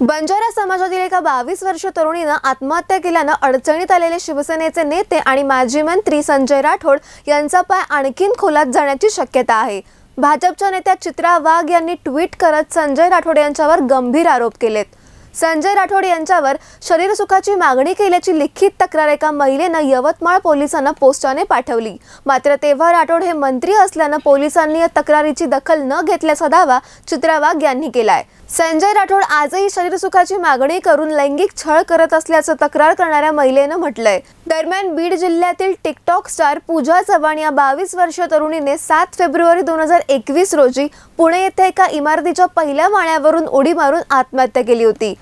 बंजारा समाजातील एका बावीस वर्ष तरुणीनं आत्महत्या केल्यानं अडचणीत आलेले शिवसेनेचे नेते आणि माजी मंत्री संजय राठोड यांचा पाय आणखीन खोलात जाण्याची शक्यता आहे भाजपच्या नेत्या चित्रा वाघ यांनी ट्विट करत संजय राठोड यांच्यावर गंभीर आरोप केलेत संजय राठोड यांच्यावर शरीरसुखाची मागणी केल्याची लिखित तक्रार एका महिलेनं यवतमाळ पोलिसांना पोस्टाने पाठवली मात्र तेव्हा राठोड हे मंत्री असल्यानं पोलिसांनी या तक्रारीची दखल न घेतल्याचा दावा चित्रावाग यांनी केलाय संजय राठोड आजही शरीरसुखाची मागणी करून लैंगिक छळ करत असल्याचं तक्रार करणाऱ्या महिलेनं म्हटलंय दरम्यान बीड जिल्ह्यातील टिकटॉक स्टार पूजा चव्हाण या बावीस वर्ष तरुणीने सात फेब्रुवारी दोन हजार एकवीस रोजी पुणे येथे एका इमारतीच्या पहिल्या माळ्यावरून उडी मारून आत्महत्या केली होती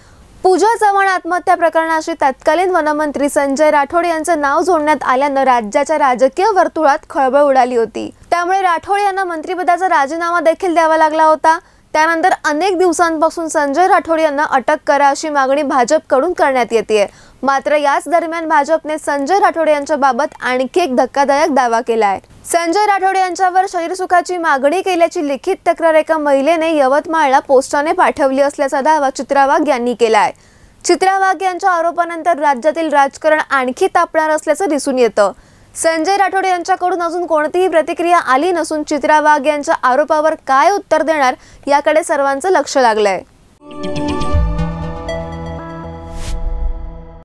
पूजा चव्हाण आत्महत्या प्रकरणाशी तत्कालीन वनमंत्री संजय राठोड यांचं नाव जोडण्यात आल्यानं राज्याच्या राजकीय वर्तुळात खळबळ उडाली होती त्यामुळे राठोड यांना मंत्रिपदाचा राजीनामा देखील द्यावा लागला होता त्यानंतर अनेक दिवसांपासून संजय राठोड यांना अटक करा अशी मागणी भाजपकडून करण्यात येते मात्र याच दरम्यान भाजपने संजय राठोड यांच्या बाबत आणखी एक धक्कादायक दावा केला आहे संजय राठोड यांच्यावर शरीरसुखाची मागणी केल्याची लिखित तक्रार एका महिलेने यवतमाळला पोस्टाने पाठवली असल्याचा दावा चित्रावाघ यांनी केला आहे यांच्या आरोपानंतर राज्यातील राजकारण आणखी तापणार असल्याचं दिसून येतं संजय राठोड यांच्याकडून अजून कोणतीही प्रतिक्रिया आली नसून चित्रावाघ यांच्या आरोपावर काय उत्तर देणार याकडे सर्वांचं लक्ष लागलंय